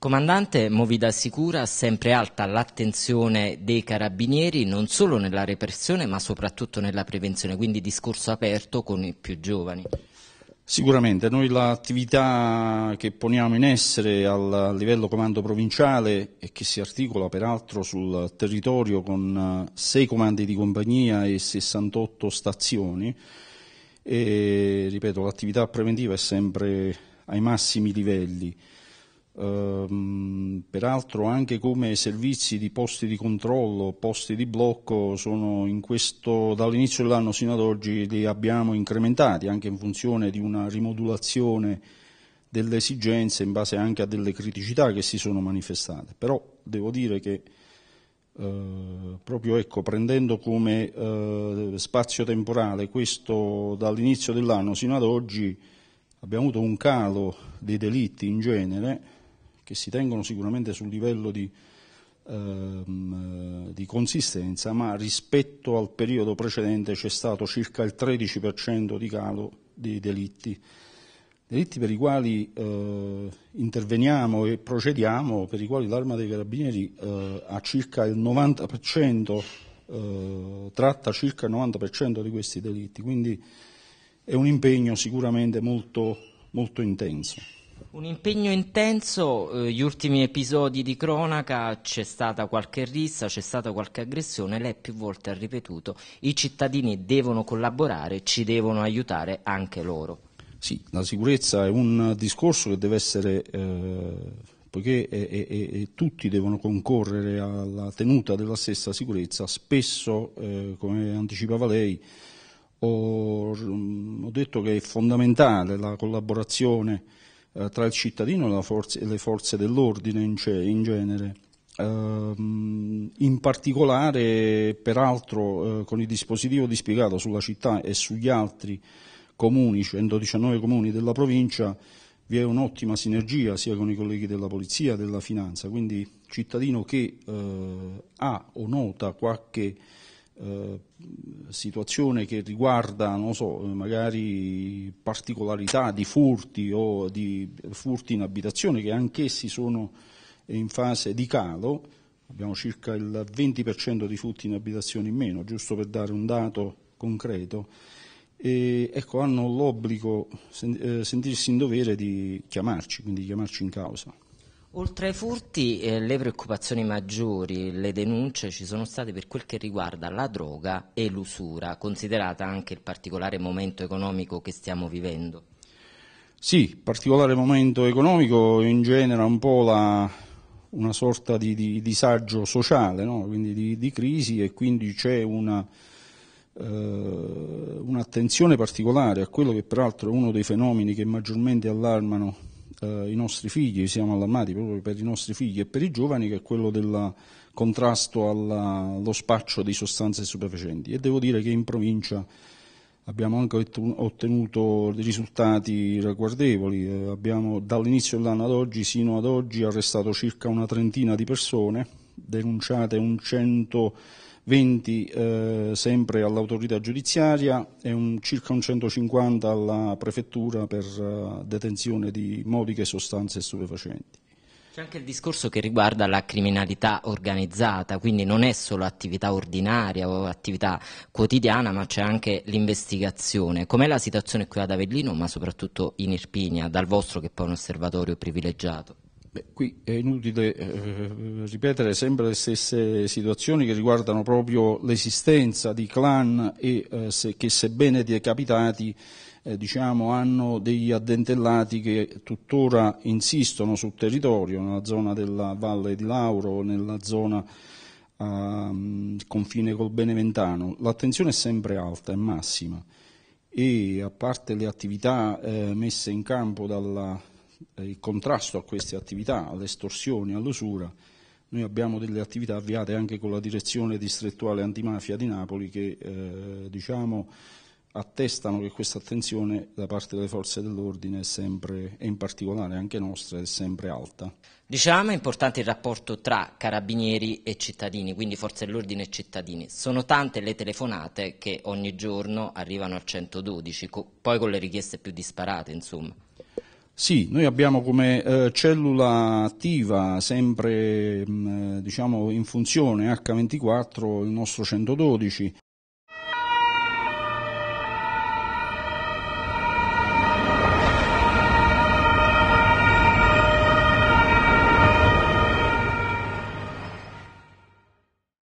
Comandante, Movida Sicura, sempre alta l'attenzione dei carabinieri non solo nella repressione ma soprattutto nella prevenzione, quindi discorso aperto con i più giovani. Sicuramente, noi l'attività che poniamo in essere a livello comando provinciale e che si articola peraltro sul territorio con eh, sei comandi di compagnia e 68 stazioni, e, ripeto l'attività preventiva è sempre ai massimi livelli ehm, peraltro anche come servizi di posti di controllo, posti di blocco, sono in questo, dall'inizio dell'anno sino ad oggi li abbiamo incrementati anche in funzione di una rimodulazione delle esigenze in base anche a delle criticità che si sono manifestate. Però devo dire che eh, proprio ecco, prendendo come eh, spazio temporale questo dall'inizio dell'anno sino ad oggi abbiamo avuto un calo dei delitti in genere che si tengono sicuramente sul livello di, ehm, eh, di consistenza, ma rispetto al periodo precedente c'è stato circa il 13% di calo dei delitti delitti per i quali eh, interveniamo e procediamo, per i quali l'Arma dei Carabinieri eh, circa eh, tratta circa il 90% di questi delitti, quindi è un impegno sicuramente molto, molto intenso. Un impegno intenso, eh, gli ultimi episodi di cronaca c'è stata qualche rissa, c'è stata qualche aggressione, lei più volte ha ripetuto i cittadini devono collaborare, ci devono aiutare anche loro. Sì, la sicurezza è un discorso che deve essere... Eh poiché e, e, e tutti devono concorrere alla tenuta della stessa sicurezza, spesso, eh, come anticipava lei, ho, ho, detto che è fondamentale la collaborazione eh, tra il cittadino e, forza, e, le forze dell'ordine in, in genere. Ehm, in particolare, peraltro, eh, con il dispositivo dispiegato sulla città e sugli altri comuni, 119 comuni della provincia, vi è un'ottima sinergia sia con i colleghi della polizia che della finanza, quindi cittadino che eh, ha o nota qualche eh, situazione che riguarda, non so, magari particolarità di furti o di furti in abitazione che anch'essi sono in fase di calo, abbiamo circa il 20% di furti in abitazione in meno, giusto per dare un dato concreto, e, ecco, hanno l'obbligo, eh, sentirsi in dovere di chiamarci, quindi chiamarci in causa. Oltre ai furti, eh, le preoccupazioni maggiori, le denunce ci sono state per quel che riguarda la droga e l'usura, considerata anche il particolare momento economico che stiamo vivendo. Sì, particolare momento economico in genera un po' la, una sorta di, di disagio sociale, no? quindi di, di, crisi e quindi c'è una, eh, un'attenzione particolare a quello che peraltro è uno dei fenomeni che maggiormente allarmano eh, i nostri figli, siamo allarmati proprio per i nostri figli e per i giovani, che è quello del contrasto allo spaccio di sostanze stupefacenti. E devo dire che in provincia abbiamo anche ottenuto risultati ragguardevoli, eh, abbiamo dall'inizio dell'anno ad oggi, sino ad oggi, arrestato circa una trentina di persone, denunciate un cento 20 eh, sempre all'autorità giudiziaria e un, circa un 150 alla prefettura per uh, detenzione di modiche sostanze stupefacenti. C'è anche il discorso che riguarda la criminalità organizzata, quindi non è solo attività ordinaria o attività quotidiana, ma c'è anche l'investigazione. Com'è la situazione qui ad Avellino, ma soprattutto in Irpinia, dal vostro che poi è un osservatorio privilegiato? qui è inutile eh, ripetere sempre le stesse situazioni che riguardano proprio l'esistenza di clan e, eh, se, che sebbene decapitati eh, diciamo, hanno degli addentellati che tuttora insistono sul territorio, nella zona della Valle di Lauro, nella zona a ehm, confine col Beneventano, l'attenzione è sempre alta, è massima e a parte le attività eh, messe in campo dalla eh, il contrasto a queste attività, alle estorsioni, all'usura. Noi abbiamo delle attività avviate anche con la direzione distrettuale antimafia di Napoli che eh, diciamo, attestano che questa attenzione da parte delle forze dell'ordine è sempre, e in particolare anche nostra, è sempre alta. Dicevamo è importante il rapporto tra carabinieri e cittadini, quindi forze dell'ordine e cittadini. Sono tante le telefonate che ogni giorno arrivano al 112, co poi con le richieste più disparate, insomma. Sì, noi abbiamo come eh, cellula attiva, sempre mh, mm, eh, diciamo in funzione H24, il nostro 112